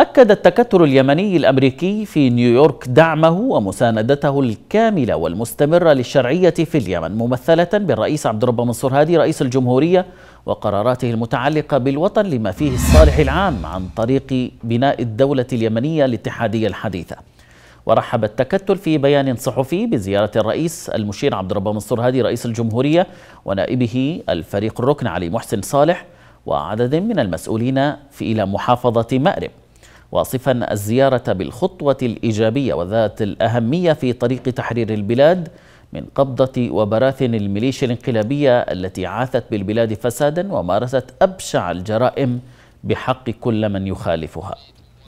أكد التكتل اليمني الأمريكي في نيويورك دعمه ومساندته الكاملة والمستمرة للشرعية في اليمن ممثلة بالرئيس عبد الرب منصور هادي رئيس الجمهورية وقراراته المتعلقة بالوطن لما فيه الصالح العام عن طريق بناء الدولة اليمنية الاتحادية الحديثة ورحب التكتل في بيان صحفي بزيارة الرئيس المشير عبد الرب منصور هادي رئيس الجمهورية ونائبه الفريق الركن علي محسن صالح وعدد من المسؤولين في إلى محافظة مأرب واصفا الزيارة بالخطوة الإيجابية وذات الأهمية في طريق تحرير البلاد من قبضة وبراثن الميليشيا الانقلابية التي عاثت بالبلاد فسادا ومارست أبشع الجرائم بحق كل من يخالفها